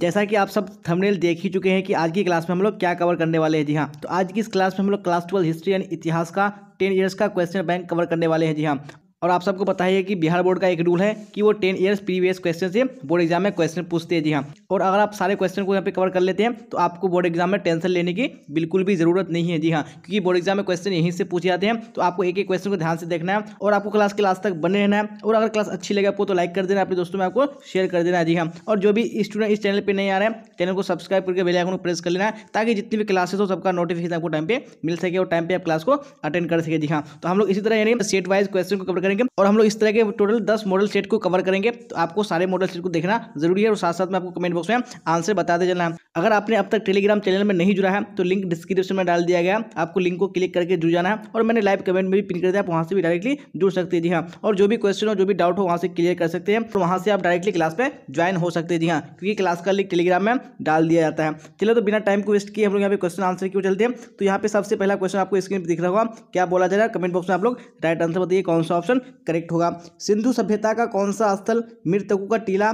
जैसा कि आप सब थंबनेल देख ही चुके हैं कि आज की क्लास में हम लोग क्या कवर करने वाले हैं जी हाँ तो आज की इस क्लास में हम लोग क्लास ट्वेल्व हिस्ट्री एंड इतिहास का टेन ईयर्स का क्वेश्चन बैंक कवर करने वाले हैं जी हाँ और आप सबको बताइए कि बिहार बोर्ड का एक रूल है कि वो टेन ईयर्स प्रीवियस क्वेश्चन से बोर्ड एग्जाम में क्वेश्चन पूछते हैं जी हाँ और अगर आप सारे क्वेश्चन को यहाँ पे कवर कर लेते हैं तो आपको बोर्ड एग्जाम में टेंशन लेने की बिल्कुल भी जरूरत नहीं है जी हाँ क्योंकि बोर्ड एग्जाम में क्वेश्चन यहीं से पूछे जाते हैं तो आपको एक एक क्वेश्चन को ध्यान से देखना है और आपको क्लास के लास्ट तक बने रहना है और अगर क्लास अच्छी लगे आपको तो लाइक कर देना अपने दोस्तों में आपको शेयर कर देना जी हाँ और जो भी स्टूडेंट इस चैनल पर नहीं आ रहे हैं चैनल को सब्सक्राइब करके बेल आइकन को प्रेस कर लेना है ताकि जितनी भी क्लासेस हो सबका नोटिफिकेशन आपको टाइम पर मिल सके और टाइम पर आप क्लास को अटेंड कर सके जी हाँ तो हम लोग इसी तरह यानी सेट वाइज क्वेश्चन को कवर करेंगे और हम लोग इस तरह के टोटल दस मॉडल सेट को कवर करेंगे तो आपको सारे मॉडल सेट को देखना जरूरी है और साथ साथ में आपको कमेंट बॉक्स में आंसर बता दे जाना अगर आपने अब तक टेलीग्राम चैनल में नहीं जुड़ा है तो लिंक डिस्क्रिप्शन में डाल दिया गया आपको लिंक को क्लिक करके जुड़ जाना है और मैंने लाइव कमेंट में भी पिन कर दिया आप वहाँ से भी डायरेक्टली जुड़ सकते हैं जी हाँ और जो भी क्वेश्चन हो जो भी डाउट हो वहाँ से क्लियर कर सकते हैं और वहाँ से आप डायरेक्टली क्लास में ज्वाइन हो सकते हैं जी हाँ क्योंकि क्लास का लिंक टेलीग्राम में डाल दिया जाता है चलो तो बिना टाइम को वेस्ट किए हम लोग यहाँ पे क्वेश्चन आंसर क्यों चलते हैं तो यहाँ पे सबसे पहला क्वेश्चन आपको स्क्रीन पर दिख रहा होगा क्या बोला जा रहा है कमेंट बॉक्स में आप लोग राइट आंसर बताइए कौन सा ऑप्शन करेक्ट होगा सिंधु सभ्यता का कौन सा स्थल मृतकों का टीला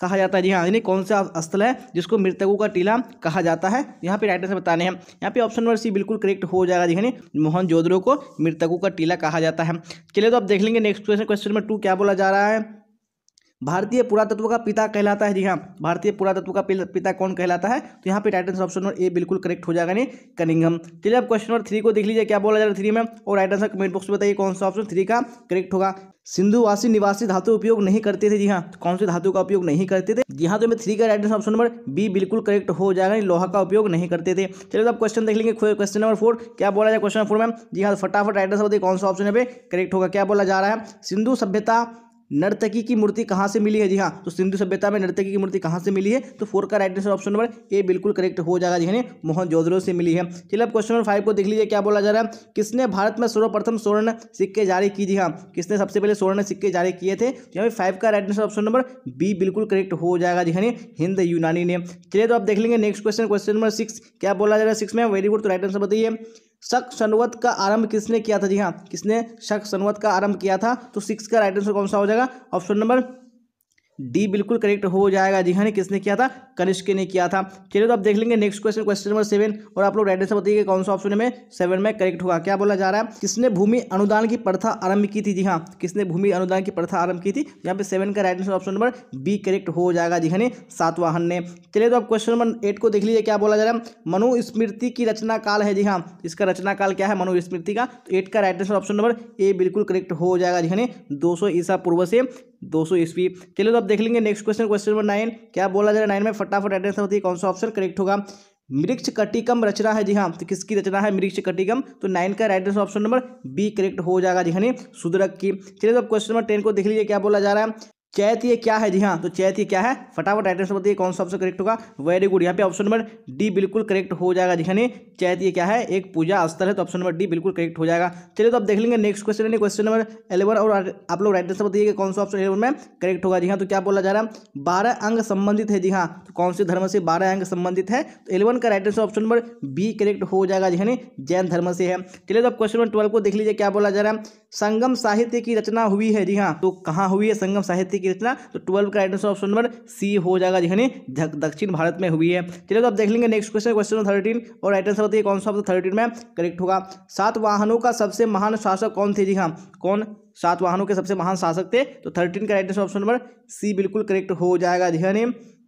कहा जाता है जी हाँ यानी कौन सा स्थल है जिसको मृतकों का टीला कहा जाता है यहाँ पे राइट आंसर बताने हैं यहाँ पे ऑप्शन नंबर सी बिल्कुल करेक्ट हो जाएगा जी यानी हाँ, मोहन जोधरो को मृतकों का टीला कहा जाता है चलिए तो आप देख लेंगे next question question number two क्या बोला जा रहा है भारतीय पुरातत्व का पिता कहलाता है जी हाँ भारतीय पुरातत्व का पिता कौन कहलाता है तो यहाँ पे right answer option number A बिल्कुल करेक्ट हो जाएगा नहीं कनिंगम चलिए अब क्वेश्चन नंबर थ्री को देख लीजिए क्या बोला जा रहा है थ्री में और राइट आंसर कमेंट बॉक्स में बताइए कौन सा ऑप्शन थ्री का करेक्ट होगा सिंधुवासी निवासी धातु उपयोग नहीं करते थे जी हाँ तो कौन से धातु का उपयोग नहीं करते थे जी हाँ तो मैं थ्री का right answer option number B बिल्कुल करेक्ट हो जाएगा लोहा का उपयोग नहीं करते थे चलिए तो क्वेश्चन देख लेंगे क्वेश्चन नंबर फोर क्या बोला जाए क्वेश्चन फोर में जी हाँ तो फटाफट राइट आंसर बताइए कौन सा ऑप्शन है पे करेक्ट होगा क्या बोला जा रहा है सिंधु सभ्यता नर्तकी की मूर्ति कहाँ से मिली है जी हाँ तो सिंधु सभ्यता में नर्तकी की मूर्ति कहाँ से मिली है तो फोर का right answer option number A बिल्कुल करेक्ट हो जाएगा जी हाँ, मोहन मोहन से मिली है चलिए अब क्वेश्चन नंबर फाइव को देख लीजिए क्या बोला जा रहा है किसने भारत में सर्वप्रथम स्वर्ण सिक्के जारी की जी हाँ किसने सबसे पहले स्वर्ण सिक्के जारी किए थे तो यहाँ फाइव का right answer option number B बिल्कुल करेक्ट हो जाएगा जी हाँ हिंद यूनानी ने चलिए तो आप देख लेंगे next question question number six क्या बोला जा रहा है सिक्स में वेरी गुड तो राइट आंसर बताइए शक सनवत का आरंभ किसने किया था जी हाँ किसने शक सनवत का आरंभ किया था तो सिक्स का राइट आंसर कौन सा हो जाएगा ऑप्शन नंबर डी बिल्कुल करेक्ट हो जाएगा जी हाँ ने किसने किया था कनिष्क ने किया था चलिए तो आप देख लेंगे next question question number seven और आप लोग राइट आंसर बताइए कौन सा ऑप्शन में सेवन में करेक्ट होगा क्या बोला जा रहा है किसने भूमि अनुदान की प्रथा आरंभ की थी जी हाँ किसने भूमि अनुदान की प्रथा आरंभ की थी यहाँ पे सेवन का right answer option number B correct हो जाएगा जी हाँ सातवाहन ने चलिए तो आप क्वेश्चन नंबर एट को देख लीजिए क्या बोला जा रहा है मनुस्मृति की रचना काल है जी हाँ इसका रचना काल क्या है मनुस्मृति का एट तो का right answer option number A बिल्कुल करेक्ट हो जाएगा जी हाँ दो ईसा पूर्व से दो सौ ईस्वी चलिए तो आप देख लेंगे next question question number nine क्या बोला जा रहा है नाइन में फटाफट एटेंस होती है कौन सा ऑप्शन करेक्ट होगा मृक्ष कटिकम रचना है जी हाँ तो किसकी रचना है मृक्ष कटिकम तो नाइन का right answer option number B correct हो जाएगा जी हाँ सुदरक की चलिए तो क्वेश्चन नंबर टेन को देख लीजिए क्या बोला जा रहा है चैत ये क्या है जी हाँ तो चैत ये क्या है फटाफट राइट आंसर बताइए कौन सा ऑप्शन करेक्ट होगा वेरी गुड यहाँ पे ऑप्शन नंबर डी बिल्कुल करेक्ट हो जाएगा जी यानी हाँ, ये क्या है एक पूजा स्थल है तो ऑप्शन नंबर डी बिल्कुल करेक्ट हो जाएगा चलिए तो आप देख लेंगे नेक्स्ट क्वेश्चन यानी क्वेश्चन नंबर एलेवन और आप लोग राइट आंसर बताइए कौन सा ऑप्शन एलेवन में करेक्ट होगा जी हाँ तो क्या बोला जा रहा है बारह अंग संबंधित है जी हाँ तो कौन से धर्म से बारह अंग संबंधित है तो एलेवन का right answer option number B correct हो जाएगा जी यानी हाँ, जैन धर्म से है चलिए तो आप क्वेश्चन नंबर ट्वेल्व को देख लीजिए क्या बोला जा रहा है संगम साहित्य की रचना हुई है जी हाँ तो कहाँ हुई है संगम साहित्य की रचना तो ट्वेल्व का राइट ऑप्शन नंबर सी हो जाएगा जी यानी दक्षिण भारत में हुई है चलिए तो आप देख लेंगे नेक्स्ट क्वेश्चन क्वेश्चन थर्टीन और राइट आंसर बताइए कौन सा ऑप्शन थर्टीन में करेक्ट होगा सात वाहनों का सबसे महान शासक कौन थे जी हाँ कौन सात वाहनों के सबसे महान शासक थे तो थर्टीन का राइट ऑप्शन नंबर सी बिल्कुल करेक्ट हो जाएगा जी यानी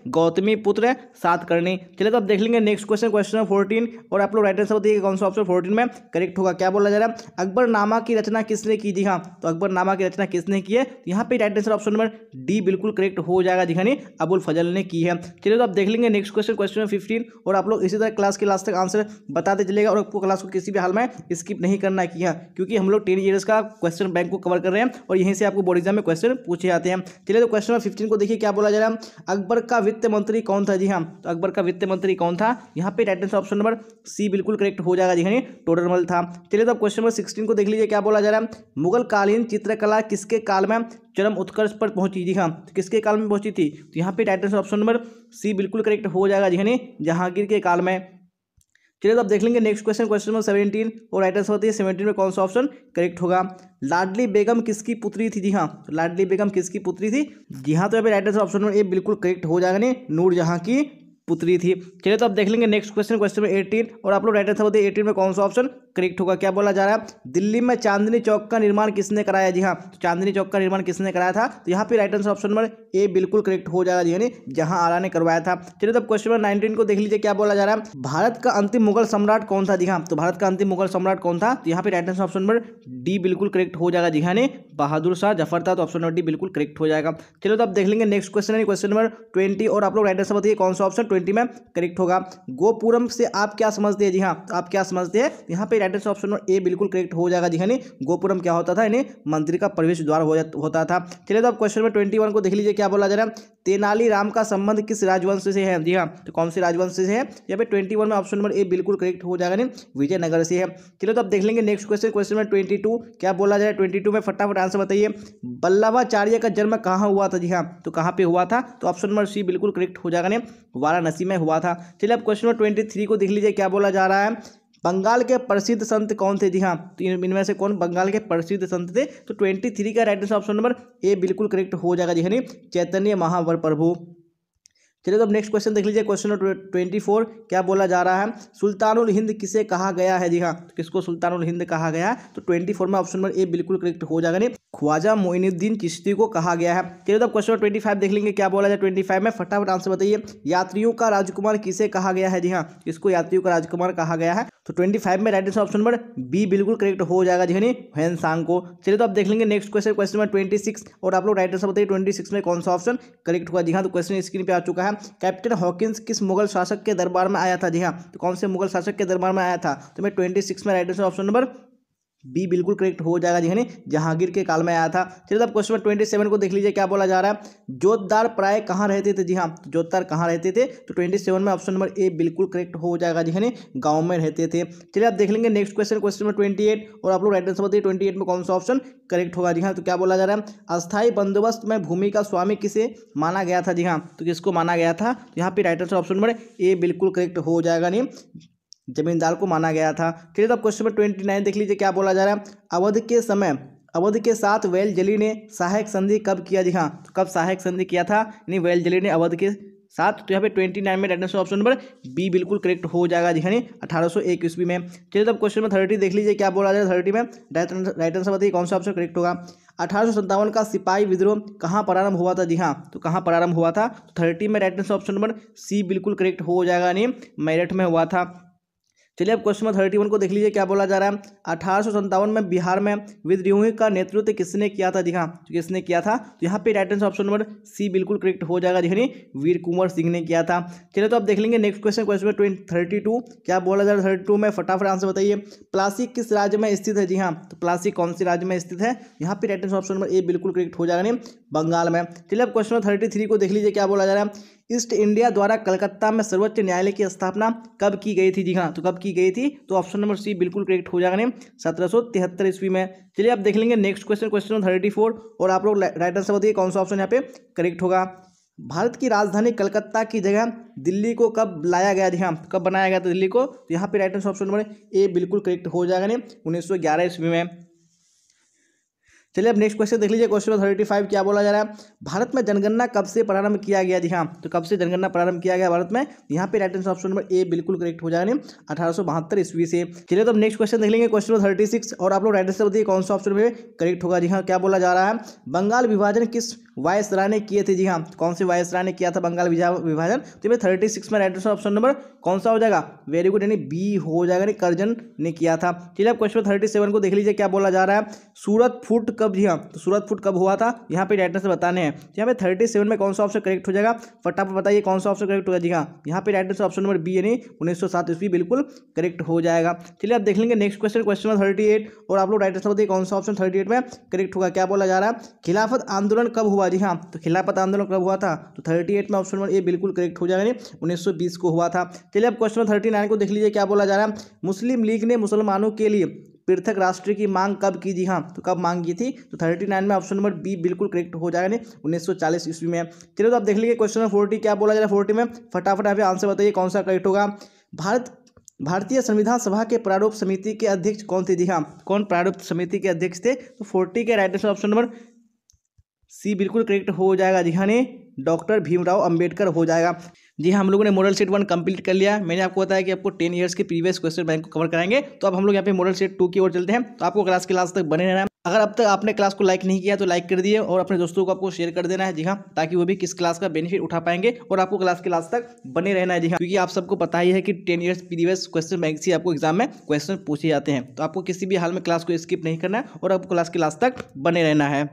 गौतमी पुत्र सात करनी चलिए तो आप देख लेंगे next question question number fourteen और आप लोग राइट आंसर बताइए कौन सा ऑप्शन फोर्टीन में करेक्ट होगा क्या बोला जा रहा है अकबर नामा की रचना किसने की जी हाँ तो नामा की रचना किसने की है तो यहाँ पे right answer option number D बिल्कुल करेक्ट हो जाएगा दिखानी अबुल फजल ने की है चलिए तो आप देख लेंगे next question question number fifteen और आप लोग इसी तरह क्लास के लास्ट तक आंसर बताते चलेगा और आपको क्लास को किसी भी हाल में स्किप नहीं करना की है हाँ, क्योंकि हम लोग टेन ईयर्स का क्वेश्चन बैंक को कवर कर रहे हैं और यहीं से आपको बोर्ड एग्जाम में क्वेश्चन पूछे जाते हैं चलिए तो क्वेश्चन नंबर फिफ्टीन को देखिए क्या बोला जा रहा है अकबर का वित्त मंत्री कौन था जी हाँ तो अकबर का वित्त मंत्री कौन था यहाँ पे right answer option number C बिल्कुल करेक्ट हो जाएगा जी हाँ टोडरमल था चलिए तो अब क्वेश्चन नंबर सिक्सटीन को देख लीजिए क्या बोला जा रहा है मुगल कालीन चित्रकला किसके काल में चरम उत्कर्ष पर पहुंची जी हाँ तो किसके काल में पहुंची थी तो यहाँ पे right answer option number C बिल्कुल करेक्ट हो जाएगा जी हाँ जहांगीर के काल में चलिए तो आप देख लेंगे next question question number seventeen और राइट आंसर होती है सेवेंटीन में कौन सा ऑप्शन करेक्ट होगा लाडली बेगम किसकी पुत्री थी जी हाँ तो लाडली बेगम किसकी पुत्री थी जी हाँ तो यहाँ पे right answer option number A बिल्कुल करेक्ट हो जाएगा नहीं जहाँ की पुत्री थी चलिए तो आप देख लेंगे next question question number eighteen और आप लोग राइट आंसर होते हैं एटीन में कौन सा ऑप्शन करेक्ट होगा क्या बोला जा रहा है दिल्ली में चांदनी चौक का निर्माण किसने कराया जी हाँ तो चांदनी चौक का निर्माण किसने कराया था तो यहाँ पे right answer option number A बिल्कुल करेक्ट हो जाएगा जी यानी जहां आला ने करवाया था चलिए तो क्वेश्चन नंबर नाइनटीन को देख लीजिए क्या बोला जा रहा है भारत का अंतिम मुगल सम्राट कौन था जी हाँ तो भारत का अंतिम मुगल सम्राट कौन था तो यहाँ पे right answer option number D बिल्कुल करेक्ट हो जाएगा जी हाँ बहादुर शाह जफर था तो ऑप्शन नंबर डी बिल्कुल करेक्ट हो जाएगा चलो तो आप देख लेंगे नेक्स्ट क्वेश्चन है क्वेश्चन नंबर ट्वेंटी और आप लोग राइट आंसर बताइए कौन सा ऑप्शन ट्वेंटी में करेक्ट होगा गोपुरम से आप क्या समझते हैं जी हाँ तो आप क्या समझते हैं यहाँ पे right answer option number A बिल्कुल करेक्ट हो जाएगा जिन्हें गोपुरम क्या होता था यानी मंत्री का प्रवेश द्वार हो होता था चलिए तो आप क्वेश्चन नंबर ट्वेंटी को देख लीजिए क्या बोला जा रहा है तेनाली राम का संबंध किस राजवंश से है जी हाँ तो कौन से राजवंश से है यहाँ पे ट्वेंटी में ऑप्शन नंबर ए बिल्कुल करेक्ट हो जाएगा यानी विजयनगर से है चलिए तो आप देख लेंगे next question question number twenty क्या बोला जा रहा है ट्वेंटी में फटाफट आंसर बताइए बल्लभाचार्य का जन्म कहाँ हुआ था जी हाँ तो कहाँ पर हुआ था तो ऑप्शन नंबर सी बिल्कुल करेक्ट हो जाएगा ने वाराणसी में हुआ था चलिए अब क्वेश्चन नंबर ट्वेंटी थ्री को देख लीजिए क्या बोला जा रहा है बंगाल के प्रसिद्ध संत कौन थे जी हाँ तो इनमें से कौन बंगाल के प्रसिद्ध संत थे तो ट्वेंटी थ्री का right answer option number A बिल्कुल करेक्ट हो जाएगा जी हाँ चैतन्य महावर प्रभु चलिए तो अब नेक्स्ट क्वेश्चन देख लीजिए क्वेश्चन नंबर ट्वेंटी फोर क्या बोला जा रहा है सुल्तानुल हिंद किसे कहा गया है जी हाँ तो किसको सुल्तानुल हिंद कहा गया है तो ट्वेंटी फोर में ऑप्शन नंबर ए बिल्कुल करेक्ट हो जाएगा नहीं ख्वाजा मोइनुद्दीन चिश्ती को कहा गया है चलिए तो अब क्वेश्चन नंबर ट्वेंटी फाइव देख लेंगे क्या बोला जाए ट्वेंटी फाइव में फटाफट आंसर बताइए यात्रियों का राजकुमार किसे कहा गया है जी हाँ तो किसको यात्रियों का राजकुमार कहा गया है तो ट्वेंटी फाइव में right answer option number B बिल्कुल करेक्ट हो जाएगा जी हाँ, नहीं हैंसांग को चलिए तो आप देख लेंगे next question question number twenty six और आप लोग राइट आंसर बताइए ट्वेंटी सिक्स में कौन सा ऑप्शन करेक्ट हुआ जी हाँ तो क्वेश्चन स्क्रीन पर आ चुका है है कैप्टन हॉकिंस किस मुगल शासक के दरबार में आया था जी हाँ तो कौन से मुगल शासक के दरबार में आया था तो मैं ट्वेंटी सिक्स में right answer option number B बिल्कुल करेक्ट हो जाएगा जिन्हें जहांगीर के काल में आया था चलिए तो अब क्वेश्चन ट्वेंटी सेवन को देख लीजिए क्या बोला जा रहा है जोतदार प्राय कहाँ रहते थे जी हाँ जोतदार कहाँ रहते थे तो ट्वेंटी सेवन में ऑप्शन नंबर ए बिल्कुल करेक्ट हो जाएगा जिन्हें गाँव में रहते थे चलिए आप देख लेंगे next question question number twenty eight और आप लोग राइट आंसर बताइए ट्वेंटी एट में कौन सा ऑप्शन करेक्ट होगा जी हाँ तो क्या बोला जा रहा है अस्थायी बंदोबस्त में भूमि का स्वामी किसे माना गया था जी हाँ तो किसको माना गया था तो यहाँ पे right answer option number A बिल्कुल करेक्ट हो जाएगा नहीं जमींदार को माना गया था चलिए तो अब क्वेश्चन नंबर ट्वेंटी नाइन देख लीजिए क्या बोला जा रहा है अवध के समय अवध के साथ वेल जली ने सहायक संधि कब किया जी हाँ तो कब सहायक संधि किया था यानी वेल जली ने अवध के साथ तो यहाँ पे ट्वेंटी नाइन में राइट ऑप्शन नंबर बी बिल्कुल करेक्ट हो जाएगा जी यानी अठारह सौ एक ईस्वी में चलिए तब क्वेश्चन नंबर थर्टी देख लीजिए क्या बोला जाए थर्टी में राइट आंसर बताइए कौन सा ऑप्शन करेक्ट होगा अठारह का सिपाही विद्रोह कहाँ प्रारंभ हुआ था जी हाँ तो कहाँ प्रारंभ हुआ था तो थर्टी में right answer option number C बिल्कुल करेक्ट हो जाएगा यानी मेरठ में हुआ था चलिए अब क्वेश्चन थर्टी वन को देख लीजिए क्या बोला जा रहा है अठारह में बिहार में विद्रोही का नेतृत्व किसने किया था जी हाँ तो किसने किया था तो यहाँ पे right answer option number C बिल्कुल करेक्ट हो जाएगा जी हाँ, वीर कुंवर सिंह ने किया था चलिए तो आप देख लेंगे next question question number thirty क्या बोला जा रहा है थर्टी में फटाफट आंसर बताइए प्लासिक किस राज्य में स्थित है जी हाँ तो प्लासिक कौन से राज्य में स्थित है यहाँ पे right answer option number A बिल्कुल करेक्ट हो जाएगा बंगाल में चलिए अब क्वेश्चन नंबर थर्टी को देख लीजिए क्या बोला जा रहा है ईस्ट इंडिया द्वारा कलकत्ता में सर्वोच्च न्यायालय की स्थापना कब की गई थी जी हाँ तो कब की गई थी तो ऑप्शन नंबर सी बिल्कुल करेक्ट हो जाएगा सत्रह सौ तिहत्तर ईस्वी में चलिए आप देख लेंगे next question question thirty four और आप लोग राइट आंसर बताइए कौन सा ऑप्शन यहाँ पे करेक्ट होगा भारत की राजधानी कलकत्ता की जगह दिल्ली को कब लाया गया जी हाँ कब बनाया गया था दिल्ली को तो यहाँ पे right answer option number A बिल्कुल करेक्ट हो जाएगा नहीं उन्नीस ईस्वी में चलिए अब नेक्स्ट क्वेश्चन देख लीजिए क्वेश्चन नंबर थर्टी फाइव क्या बोला जा रहा है भारत में जनगणना कब से प्रारंभ किया गया जी हाँ तो कब से जनगणना प्रारंभ किया गया भारत में यहाँ पे right answer option number A बिल्कुल करेक्ट हो जाएगा अठारह बहत्तर ईस्वी से चलिए तो अब नेक्स्ट क्वेश्चन देख लेंगे क्वेश्चन नंबर थर्टी सिक्स और आप लोग राइट आंसर बताइए कौन सा ऑप्शन में करेक्ट होगा जी हाँ क्या बोला जा रहा है बंगाल विभाजन किस राय ने किए थे जी हाँ कौन से राय ने किया था बंगाल विभाजन तो ये थर्टी सिक्स में राइट आंसर ऑप्शन नंबर कौन सा हो जाएगा वेरी गुड यानी बी हो जाएगा यानी करजन ने किया था चलिए अब क्वेश्चन थर्टी सेवन को देख लीजिए क्या बोला जा रहा है सूरत फूट कब दिया हाँ, तो सूरत फुट कब हुआ था यहाँ पे राइटर से बताने हैं तो यहाँ पे थर्टी सेवन में कौन सा ऑप्शन करेक्ट हो जाएगा फटाफट बताइए कौन सा ऑप्शन करेक्ट होगा जी हाँ यहाँ पे राइटर से ऑप्शन नंबर बी यानी उन्नीस सौ सात ईस्वी बिल्कुल करेक्ट हो जाएगा चलिए आप देख लेंगे next question question number thirty eight और आप लोग राइटर से बताइए कौन सा ऑप्शन थर्टी एट में करेक्ट होगा क्या बोला जा रहा है खिलाफत आंदोलन कब हुआ जी हाँ तो खिलाफत आंदोलन कब हुआ था तो थर्टी में ऑप्शन नंबर ए बिल्कुल करेक्ट हो जाएगा यानी उन्नीस को हुआ था चलिए आप क्वेश्चन नंबर थर्टी को देख लीजिए क्या बोला जा रहा है मुस्लिम लीग ने मुसलमानों के लिए पृथक राष्ट्र की मांग कब की थी हाँ तो कब मांग की थी तो थर्टी नाइन में ऑप्शन नंबर बी बिल्कुल करेक्ट हो जाएगा नहीं उन्नीस सौ चालीस ईस्वी में चलिए तो आप देख लीजिए क्वेश्चन नंबर फोर्टी क्या बोला जा रहा है फोर्टी में फटाफट आप आंसर बताइए कौन सा करेक्ट होगा भारत भारतीय संविधान सभा के प्रारूप समिति के अध्यक्ष कौन थे जी हाँ कौन प्रारूप समिति के अध्यक्ष थे तो फोर्टी के right answer option number C बिल्कुल करेक्ट हो जाएगा जी हाँ डॉक्टर भीमराव अंबेडकर हो जाएगा जी हाँ, हम लोगों ने मॉडल सेट वन कंप्लीट कर लिया मैंने आपको बताया कि आपको टेन ईयर्स के प्रीवियस क्वेश्चन बैंक को कवर कराएंगे तो अब हम लोग यहाँ पे मॉडल सेट टू की ओर चलते हैं तो आपको क्लास के लास्ट तक बने रहना है अगर अब तक आपने क्लास को लाइक नहीं किया तो लाइक कर दिए और अपने दोस्तों को आपको शेयर कर देना है जी हाँ ताकि वो भी किस क्लास का बेनिफिट उठा पाएंगे और आपको क्लास के लास्ट तक बने रहना है जी हाँ क्योंकि आप सबको पता ही है कि ten years previous question bank से आपको एग्जाम में क्वेश्चन पूछे जाते हैं तो आपको किसी भी हाल में क्लास को स्किप नहीं करना है और आपको क्लास के लास्ट तक बने रहना है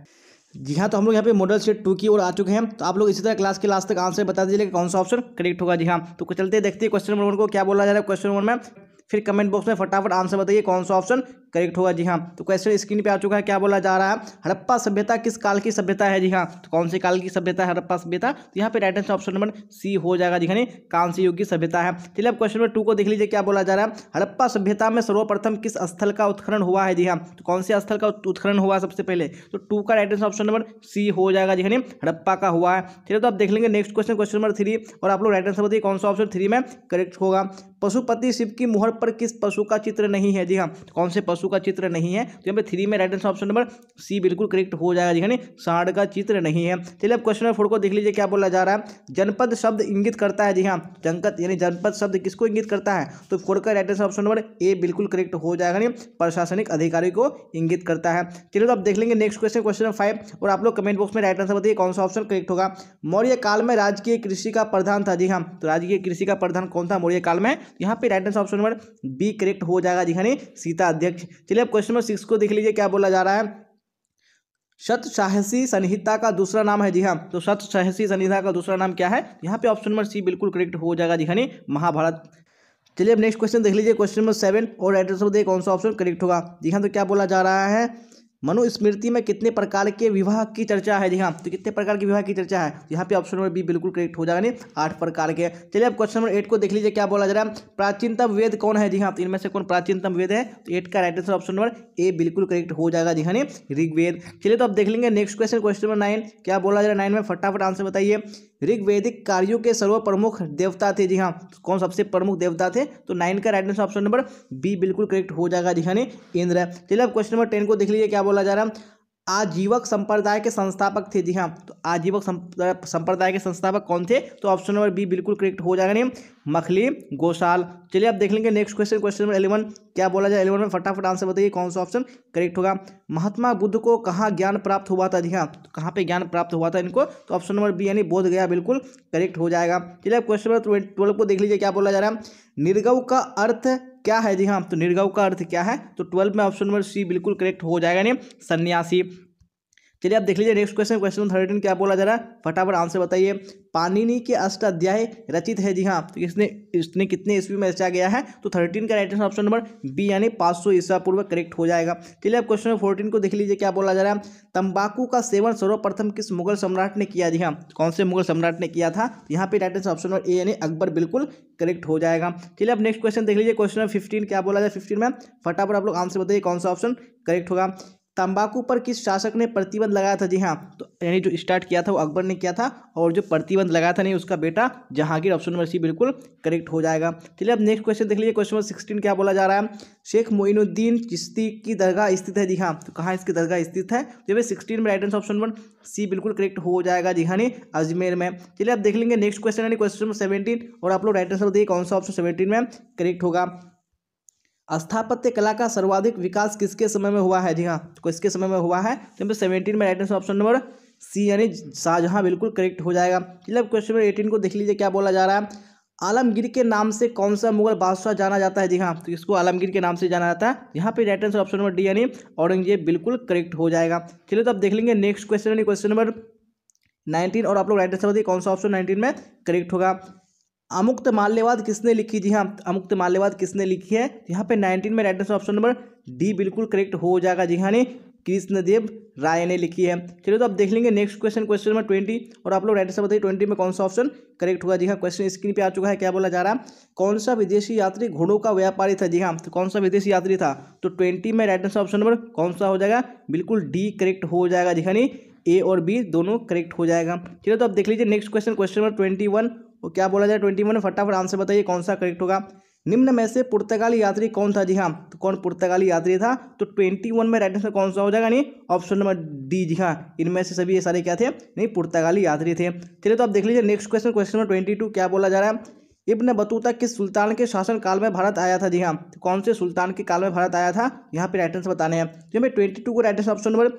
जी हाँ तो हम लोग यहाँ पे मॉडल सेट टू की ओर आ चुके हैं तो आप लोग इसी तरह क्लास के लास्ट तक आंसर बता दीजिएगा कौन सा ऑप्शन करेक्ट होगा जी हाँ तो चलते देखते हैं क्वेश्चन नंबर वन को क्या बोला जा रहा है क्वेश्चन नंबर में फिर कमेंट बॉक्स में फटाफट आंसर बताइए कौन सा ऑप्शन करेक्ट होगा जी हाँ तो क्वेश्चन स्क्रीन पे आ चुका है क्या बोला जा रहा है हड़प्पा सभ्यता किस काल की सभ्यता है जी हाँ तो कौन सी काल की सभ्यता है हड़प्पा सभ्यता तो यहाँ पे right answer option number C हो जाएगा जी हाँ, यानी कांसी युग की सभ्यता है तो चलिए अब क्वेश्चन नंबर टू को देख लीजिए क्या बोला जा रहा है हड़प्पा सभ्यता में सर्वप्रथम किस स्थल का उत्खनन हुआ है जी हाँ तो कौन से स्थल का उत्खनन हुआ सबसे पहले तो टू का right answer option number C हो जाएगा जी हाँ, यानी हड़प्पा का हुआ है चलिए तो आप देख लेंगे next question question number three और आप लोग राइट आंसर बताइए कौन सा ऑप्शन थ्री में करेक्ट होगा पशुपति शिव की मुहर पर किस पशु का चित्र नहीं है जी हाँ कौन से पशु का चित्र नहीं है तो यहाँ पे थ्री में right answer option number C बिल्कुल करेक्ट हो जाएगा जी यानी हाँ, साढ़ का चित्र नहीं है चलिए अब क्वेश्चन नंबर फोर को देख लीजिए क्या बोला जा रहा है जनपद शब्द इंगित करता है जी हाँ जनपद यानी जनपद शब्द किसको इंगित करता है तो फोर का right answer option number A बिल्कुल करेक्ट हो जाएगा यानी प्रशासनिक अधिकारी को इंगित करता है चलिए तो आप देख लेंगे नेक्स्ट क्वेश्चन क्वेश्चन फाइव और आप लोग कमेंट बॉक्स में राइट आंसर बताइए कौन सा ऑप्शन करेक्ट होगा मौर्य काल में राजकीय कृषि का प्रधान था जी हाँ तो राजकीय कृषि का प्रधान कौन था मौर्य काल में यहाँ पे right answer option number B correct हो जाएगा जी खानी सीता अध्यक्ष चलिए अब क्वेश्चन नंबर सिक्स को देख लीजिए क्या बोला जा रहा है शत साहसी संहिता का दूसरा नाम है जी हाँ तो शत साहसी संहिता का दूसरा नाम क्या है यहाँ पे ऑप्शन नंबर सी बिल्कुल करेक्ट हो जाएगा जी खानी महाभारत चलिए अब नेक्स्ट क्वेश्चन देख लीजिए क्वेश्चन नंबर सेवन और राइट आंसर बताइए कौन सा ऑप्शन करेक्ट होगा जी हाँ तो क्या बोला जा रहा है मनुस्मृति में कितने प्रकार के विवाह की चर्चा है जी हाँ तो कितने प्रकार के विवाह की चर्चा है यहाँ पे ऑप्शन नंबर बी बिल्कुल करेक्ट हो जाएगा नहीं आठ प्रकार के चलिए अब क्वेश्चन नंबर एट को देख लीजिए क्या बोला जा रहा है प्राचीनतम वेद कौन है जी हाँ तो इनमें से कौन प्राचीनतम वेद है तो एट का right answer option number A बिल्कुल करेक्ट हो जाएगा जी हाँ ऋग्वेद चलिए तो आप देख लेंगे next question question number nine क्या बोला जा रहा है नाइन में फटाफट आंसर बताइए ऋग्वेदिक कार्यों के सर्व प्रमुख देवता थे जी हाँ कौन सबसे प्रमुख देवता थे तो नाइन का right answer option number B बिल्कुल करेक्ट हो जाएगा जी हाँ इंद्र चलिए अब क्वेश्चन नंबर टेन को देख लीजिए क्या बोला जा रहा है आजीवक संप्रदाय के संस्थापक थे जी हाँ तो आजीवक संप्रदाय के संस्थापक कौन थे तो ऑप्शन नंबर बी बिल्कुल करेक्ट हो जाएगा नहीं मखली गोशाल चलिए आप देख लेंगे next question question number eleven क्या बोला जाए एलेवन में फटाफट आंसर बताइए कौन सा ऑप्शन करेक्ट होगा महात्मा बुद्ध को कहाँ ज्ञान प्राप्त हुआ था जी हाँ तो कहाँ पर ज्ञान प्राप्त हुआ था इनको तो ऑप्शन नंबर बी यानी बोध गया बिल्कुल करेक्ट हो जाएगा चलिए आप क्वेश्चन नंबर ट्वेल्व को देख लीजिए क्या बोला जा रहा है निर्गव का अर्थ क्या है जी हाँ तो निर्गव का अर्थ क्या है तो ट्वेल्व में ऑप्शन नंबर सी बिल्कुल करेक्ट हो जाएगा यानी सन्यासी चलिए आप देख लीजिए नेक्स्ट क्वेश्चन क्वेश्चन थर्टीन क्या बोला जा रहा है फटाफट आंसर बताइए पानिनी के अष्टाध्याय रचित है जी हाँ तो इसने इसने कितने ईस्वी में रचा गया है तो थर्टीन का right answer option number B यानी पाँच सौ ईस्वा पूर्व करेक्ट हो जाएगा चलिए अब क्वेश्चन नंबर फोर्टीन को देख लीजिए क्या बोला जा रहा है तंबाकू का सेवन सर्वप्रथम किस मुगल सम्राट ने किया जी हाँ कौन से मुगल सम्राट ने किया था यहाँ पे right answer option number A यानी अकबर बिल्कुल करेक्ट हो जाएगा चलिए अब नेक्स्ट क्वेश्चन देख लीजिए क्वेश्चन नंबर फिफ्टीन क्या बोला जाए फिफ्टीन में फटाफट आप लोग आंसर बताइए कौन सा ऑप्शन करेक्ट होगा तंबाकू पर किस शासक ने प्रतिबंध लगाया था जी हाँ तो यानी जो स्टार्ट किया था वो अकबर ने किया था और जो प्रतिबंध लगाया था नहीं उसका बेटा जहांगीर ऑप्शन नंबर सी बिल्कुल करेक्ट हो जाएगा चलिए अब नेक्स्ट क्वेश्चन देख लीजिए क्वेश्चन नंबर सिक्सटीन क्या बोला जा रहा है शेख मोइनुद्दीन चिश्ती की दरगाह स्थित है जी हाँ तो कहाँ इसकी दरगाह स्थित है तो भाई सिक्सटीन में right answer option number C बिल्कुल करेक्ट हो जाएगा जी हाँ अजमेर में चलिए आप देख लेंगे नेक्स्ट क्वेश्चन यानी क्वेश्चन नंबर सेवेंटीन और आप लोग राइट आंसर देखिए कौन सा ऑप्शन सेवेंटीन में करेक्ट होगा स्थापत्य कला का सर्वाधिक विकास किसके समय में हुआ है जी हाँ तो किसके समय में हुआ है तो सेवेंटीन में right answer option number C यानी शाहजहाँ बिल्कुल करेक्ट हो जाएगा चलिए अब क्वेश्चन नंबर एटीन को देख लीजिए क्या बोला जा रहा है आलमगीर के नाम से कौन सा मुगल बादशाह जाना जाता है जी हाँ तो इसको आलमगीर के नाम से जाना जाता है यहाँ पे right answer option number D यानी औरंगजेब बिल्कुल करेक्ट हो जाएगा चलिए तो अब देख लेंगे नेक्स्ट क्वेश्चन यानी क्वेश्चन नंबर नाइनटीन और आप लोग राइट आंसर बताइए कौन सा ऑप्शन नाइनटीन में करेक्ट होगा अमुक्त माल्यवाद किसने लिखी जी हाँ अमुक्त माल्यवाद किसने लिखी है यहाँ पे नाइनटीन में right answer option number D बिल्कुल करेक्ट हो जाएगा जी हाँ कृष्णदेव राय ने लिखी है चलिए तो आप देख लेंगे next question question number twenty और आप लोग राइट आंसर बताइए ट्वेंटी में कौन सा ऑप्शन करेक्ट हुआ जी हाँ क्वेश्चन स्क्रीन पर आ चुका है क्या बोला जा रहा है कौन सा विदेशी यात्री घोड़ों का व्यापारी था जी हाँ तो कौन सा विदेशी यात्री था तो ट्वेंटी में राइट आंसर ऑप्शन नंबर कौन सा हो जाएगा बिल्कुल डी करेक्ट हो जाएगा जी हाँ ए और बी दोनों करेक्ट हो जाएगा चलिए तो आप देख लीजिए next question question number twenty one तो क्या बोला जाए ट्वेंटी वन फटाफट आंसर बताइए कौन सा करेक्ट होगा निम्न में से पुर्तगाली यात्री कौन था जी हाँ तो कौन पुर्तगाली यात्री था तो ट्वेंटी वन में राइट आंसर कौन सा हो जाएगा नहीं ऑप्शन नंबर डी जी हाँ इनमें से सभी ये सारे क्या थे नहीं पुर्तगाली यात्री थे चलिए तो आप देख लीजिए next question question number twenty two क्या बोला जा रहा है इब्न बतूता किस सुल्तान के शासन काल में भारत आया था जी हाँ तो कौन से सुल्तान के काल में भारत आया था यहाँ पर राइट आंसर बताने हैं तो यहाँ ट्वेंटी टू को right answer option number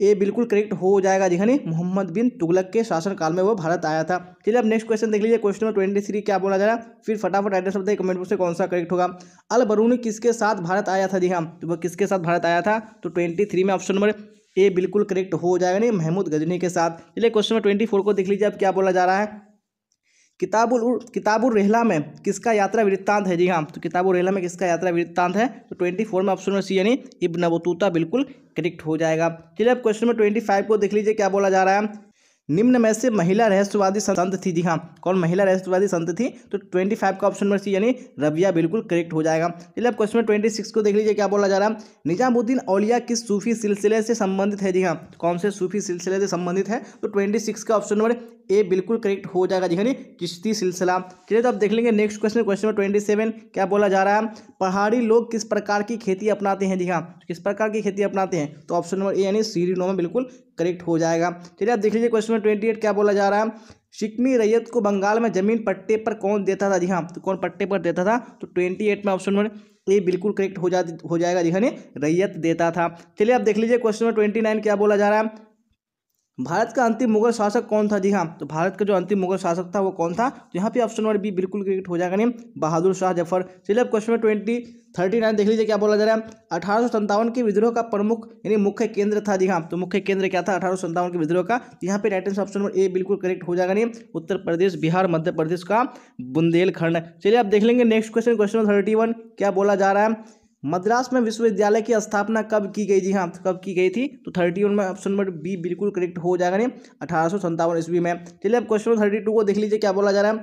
A बिल्कुल करेक्ट हो जाएगा जिन्हें मोहम्मद बिन तुगलक के शासनकाल में वो भारत आया था चलिए अब नेक्स्ट क्वेश्चन देख लीजिए क्वेश्चन नंबर ट्वेंटी थ्री क्या बोला जा रहा है फिर फटाफट एड्रेस बताइए कमेंट बॉक्स में कौन सा करेक्ट होगा अल बरूनी किसके साथ भारत आया था जी हाँ तो वो किसके साथ भारत आया था तो ट्वेंटी थ्री में ऑप्शन नंबर ए बिल्कुल करेक्ट हो जाएगा नहीं महमूद गजनी के साथ चलिए क्वेश्चन नंबर ट्वेंटी फोर को देख लीजिए अब क्या बोला जा रहा है किताबुल किताबुल रेहला में किसका यात्रा वृत्तांत है जी हाँ तो किताबुल रेहला में किसका यात्रा वृत्तांत है तो ट्वेंटी फोर में ऑप्शन नंबर सी यानी इब्न बतूता बिल्कुल करेक्ट हो जाएगा चलिए अब क्वेश्चन में ट्वेंटी फाइव को देख लीजिए क्या बोला जा रहा है निम्न में से महिला रहस्यवादी संत थी जी हाँ कौन महिला रहस्यवादी संत थी तो ट्वेंटी फाइव का ऑप्शन नंबर सी यानी रबिया बिल्कुल करेक्ट हो जाएगा चलिए अब क्वेश्चन ट्वेंटी सिक्स को देख लीजिए क्या बोला जा रहा है निजामुद्दीन औलिया किस सूफी सिलसिले से संबंधित है जी हाँ कौन से सूफी सिलसिले से संबंधित है तो ट्वेंटी सिक्स का ऑप्शन नंबर ए बिल्कुल करेक्ट हो जाएगा जी हाँ, यानी किश्ती सिलसिला चलिए तो आप देख लेंगे next question question number twenty seven क्या बोला जा रहा है पहाड़ी लोग किस प्रकार की खेती अपनाते हैं जी हाँ किस प्रकार की खेती अपनाते हैं तो ऑप्शन नंबर ए यानी सीरी में बिल्कुल करेक्ट हो जाएगा चलिए आप देख लीजिए क्वेश्चन नंबर ट्वेंटी एट क्या बोला जा रहा है शिकमी रैयत को बंगाल में जमीन पट्टे पर कौन देता था जी हाँ तो कौन पट्टे पर देता था तो ट्वेंटी एट में ऑप्शन नंबर ए बिल्कुल करेक्ट हो जा हो जाएगा जी हाँ रैयत देता था चलिए आप देख लीजिए क्वेश्चन नंबर ट्वेंटी नाइन क्या बोला जा रहा है भारत का अंतिम मुगल शासक कौन था जी हाँ तो भारत का जो अंतिम मुगल शासक था वो कौन था तो यहाँ पे ऑप्शन नंबर बी बिल्कुल करेक्ट हो जाएगा नहीं बहादुर शाह जफर चलिए अब question number twenty thirty nine देख लीजिए क्या बोला जा रहा है अठारह के विद्रोह का प्रमुख यानी मुख्य केंद्र था जी हाँ तो मुख्य केंद्र क्या था अठारह के विद्रोह का यहाँ पे right answer option number A बिल्कुल करेक्ट हो जाएगा नहीं उत्तर प्रदेश बिहार मध्य प्रदेश का बुंदेलखंड चलिए आप देख लेंगे नेक्स्ट क्वेश्चन क्वेश्चन थर्टी क्या बोला जा रहा है मद्रास में विश्वविद्यालय की स्थापना कब की गई जी हाँ कब की गई थी तो थर्टी वन में ऑप्शन नंबर बी बिल्कुल करेक्ट हो जाएगा नहीं अठारह सौ संतावन ईस्वी में चलिए अब क्वेश्चन थर्टी टू को देख लीजिए क्या बोला जा रहा है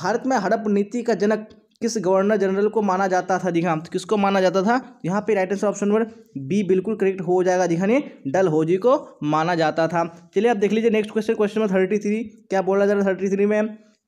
भारत में हड़प नीति का जनक किस गवर्नर जनरल को माना जाता था जी हाँ किसको माना जाता था यहाँ पे right answer option number B बिल्कुल करेक्ट हो जाएगा जी हाँ डल होजी को माना जाता था चलिए आप देख लीजिए next question question number thirty three क्या बोला जा रहा है थर्टी थ्री में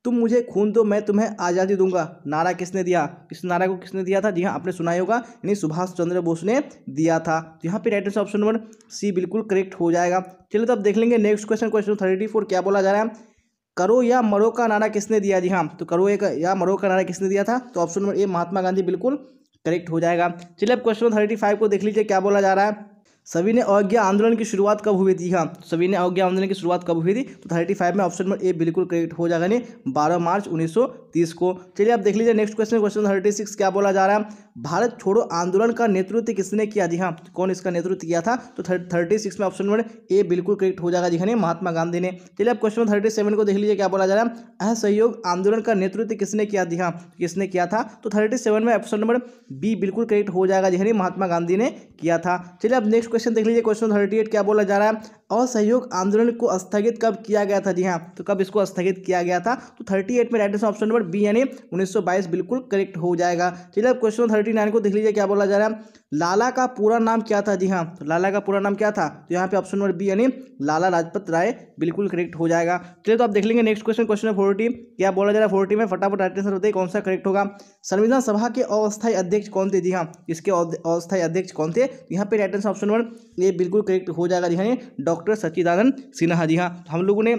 तुम मुझे खून दो मैं तुम्हें आज़ादी दूंगा नारा किसने दिया इस नारा को किसने दिया था जी हाँ आपने सुना होगा यानी सुभाष चंद्र बोस ने दिया था तो यहाँ पे right answer option number C बिल्कुल करेक्ट हो जाएगा चलिए तो अब देख लेंगे next question question thirty four क्या बोला जा रहा है करो या मरो का नारा किसने दिया जी हाँ तो करो एक या मरो का नारा किसने दिया था तो option number A Mahatma Gandhi बिल्कुल करेक्ट हो जाएगा चलिए अब क्वेश्चन थर्टी फाइव को देख लीजिए क्या बोला जा रहा है सभी ने अवज्ञा आंदोलन की शुरुआत कब हुई थी हाँ सभी ने अवज्ञा आंदोलन की शुरुआत कब हुई थी तो थर्टी फाइव में ऑप्शन नंबर ए बिल्कुल करेक्ट हो जाएगा नहीं बारह मार्च उन्नीस सौ तीस को चलिए आप देख लीजिए next question question thirty six क्या बोला जा रहा है भारत छोड़ो आंदोलन का नेतृत्व किसने किया जी हाँ कौन इसका नेतृत्व किया था तो थर्टी सिक्स में ऑप्शन नंबर ए बिल्कुल करेक्ट हो जाएगा जी हाँ महात्मा गांधी ने चलिए आप क्वेश्चन थर्टी सेवन को देख लीजिए क्या बोला जा रहा है असहयोग आंदोलन का नेतृत्व किसने किया जी हाँ किसने किया था तो थर्टी सेवन में ऑप्शन नंबर बी बिल्कुल करेक्ट हो जाएगा जी हाँ महात्मा गांधी ने किया था चलिए अब नेक्स्ट क्वेश्चन देख लीजिए क्वेश्चन थर्टी एट क्या बोला जा रहा है असहयोग आंदोलन को स्थगित कब किया गया था जी हाँ तो कब इसको स्थगित किया गया था तो थर्टी एट में right answer option number B यानी उन्नीस बिल्कुल करेक्ट हो जाएगा चलिए अब क्वेश्चन थर्टी नाइन को देख लीजिए क्या बोला जा रहा है लाला का पूरा नाम क्या था जी हाँ तो लाला का पूरा नाम क्या था तो यहाँ पे ऑप्शन नंबर बी यानी लाला लाजपत राय बिल्कुल करेक्ट हो जाएगा चलिए तो आप देख लेंगे नेक्स्ट क्वेश्चन क्वेश्चन फोर्टी क्या बोला जा रहा है फोर्टी में फटाफट राइट आंसर बताइए कौन सा करेक्ट होगा संविधान सभा के अस्थायी अध्यक्ष कौन थे जी हाँ इसके अस्थायी अध्यक्ष कौन थे यहाँ पे right answer option number A बिल्कुल करेक्ट हो जाएगा जी हाँ डॉक्टर डॉक्टर सच्चिदानंद सिन्हा जी हाँ तो हम लोगों ने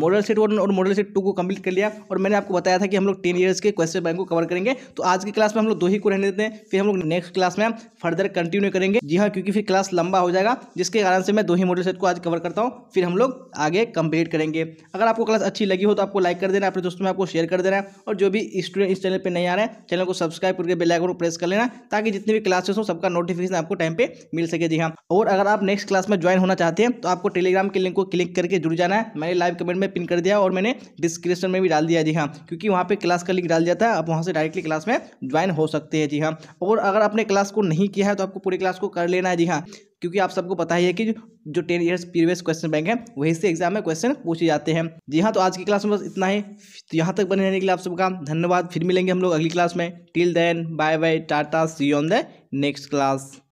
मॉडल सेट वन और मॉडल सेट टू को कंप्लीट कर लिया और मैंने आपको बताया था कि हम लोग टेन ईयर्स के क्वेश्चन बैंक को कवर करेंगे तो आज की क्लास में हम लोग दो ही को रहने देते हैं फिर हम लोग नेक्स्ट क्लास में फर्दर कंटिन्यू करेंगे जी हाँ क्योंकि फिर क्लास लंबा हो जाएगा जिसके कारण से मैं दो ही मॉडल सेट को आज कवर करता हूँ फिर हम लोग आगे कंप्लीट करेंगे अगर आपको क्लास अच्छी लगी हो तो आपको लाइक कर देना अपने दोस्तों में आपको शेयर कर देना और जो भी स्टूडेंट इस चैनल पर नहीं आ रहे हैं चैनल को सब्सक्राइब करके बेलाइकन को प्रेस कर लेना ताकि जितनी भी क्लासेस हो सबका नोटिफिकेशन आपको टाइम पर मिल सके जी हाँ और अगर आप नेक्स्ट क्लास में ज्वाइन होना चाहते हैं तो आपको टेलीग्राम के लिंक को क्लिक करके जुड़ जाना है मैंने लाइव कमेंट में पिन कर दिया और मैंने डिस्क्रिप्शन में भी डाल दिया जी हाँ क्योंकि वहाँ पर क्लास का लिंक डाल दिया था आप वहाँ से डायरेक्टली क्लास में ज्वाइन हो सकते हैं जी हाँ और अगर आपने क्लास को नहीं किया है तो आपको पूरी क्लास को कर लेना है जी हाँ क्योंकि आप सबको पता ही है कि जो ten years previous question bank है वहीं से एग्जाम में क्वेश्चन पूछे जाते हैं जी हाँ तो आज की क्लास में बस इतना ही तो यहाँ तक बने रहने के लिए आप सबका धन्यवाद फिर मिलेंगे हम लोग अगली क्लास में till then bye bye tata see on the next class